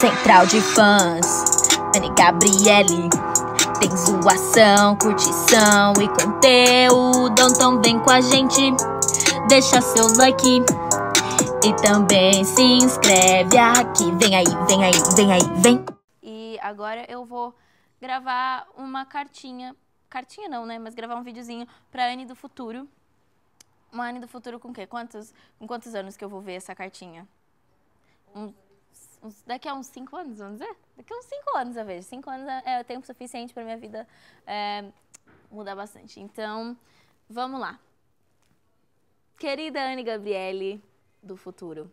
Central de fãs, Anne Gabriele. Tem zoação, curtição e conteúdo. Então vem com a gente, deixa seu like. E também se inscreve aqui. Vem aí, vem aí, vem aí, vem. E agora eu vou gravar uma cartinha. Cartinha não, né? Mas gravar um videozinho pra Anne do Futuro. Uma Anne do Futuro com o quê? Quantos, com quantos anos que eu vou ver essa cartinha? Um uns, daqui a uns 5 anos, vamos dizer? Daqui a uns 5 anos eu vejo. 5 anos é, é tempo suficiente para minha vida é, mudar bastante. Então, vamos lá. Querida Anne Gabriele do futuro.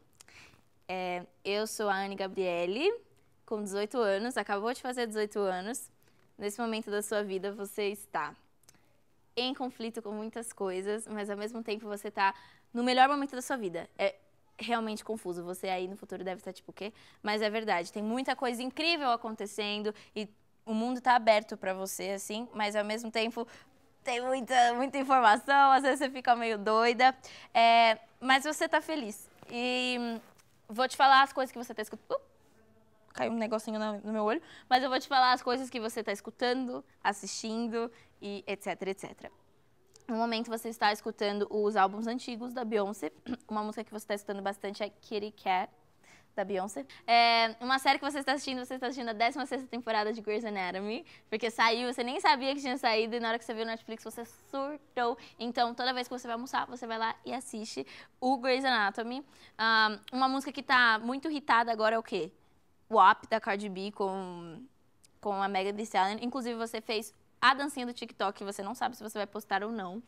É, eu sou a Anne Gabriele, com 18 anos, acabou de fazer 18 anos. Nesse momento da sua vida, você está em conflito com muitas coisas, mas ao mesmo tempo você está no melhor momento da sua vida. É, realmente confuso. Você aí no futuro deve estar tipo o quê? Mas é verdade, tem muita coisa incrível acontecendo e o mundo está aberto para você assim, mas ao mesmo tempo tem muita, muita informação, às vezes você fica meio doida, é, mas você está feliz. E vou te falar as coisas que você está escutando. Uh, caiu um negocinho no, no meu olho, mas eu vou te falar as coisas que você está escutando, assistindo e etc, etc. No momento você está escutando os álbuns antigos da Beyoncé. Uma música que você está escutando bastante é Kitty Cat, da Beyoncé. É, uma série que você está assistindo, você está assistindo a 16 temporada de Grey's Anatomy, porque saiu, você nem sabia que tinha saído e na hora que você viu no Netflix você surtou. Então, toda vez que você vai almoçar, você vai lá e assiste o Grey's Anatomy. Um, uma música que está muito irritada agora é o quê? WAP da Cardi B com, com a Mega Thee Stallion. Inclusive, você fez a dancinha do TikTok, você não sabe se você vai postar ou não.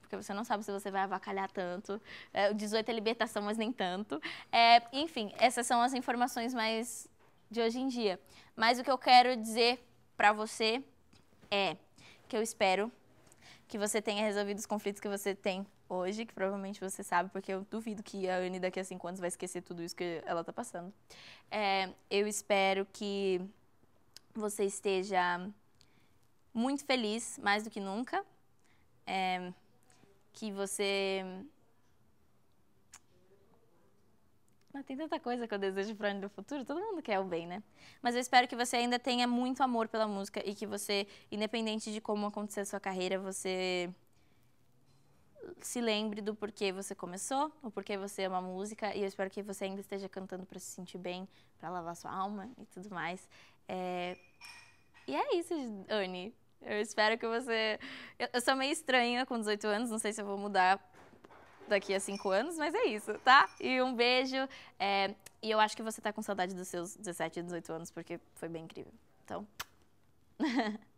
Porque você não sabe se você vai avacalhar tanto. É, o 18 é libertação, mas nem tanto. É, enfim, essas são as informações mais de hoje em dia. Mas o que eu quero dizer para você é que eu espero que você tenha resolvido os conflitos que você tem hoje, que provavelmente você sabe, porque eu duvido que a Anne daqui a cinco anos vai esquecer tudo isso que ela tá passando. É, eu espero que você esteja muito feliz, mais do que nunca. É, que você. Mas tem tanta coisa que eu desejo para o do futuro, todo mundo quer o bem, né? Mas eu espero que você ainda tenha muito amor pela música e que você, independente de como acontecer a sua carreira, você se lembre do porquê você começou, o porquê você ama música, e eu espero que você ainda esteja cantando para se sentir bem, para lavar sua alma e tudo mais. É... E é isso, Anne. Eu espero que você. Eu sou meio estranha com 18 anos, não sei se eu vou mudar daqui a cinco anos, mas é isso, tá? E um beijo. É... E eu acho que você tá com saudade dos seus 17, 18 anos, porque foi bem incrível. Então.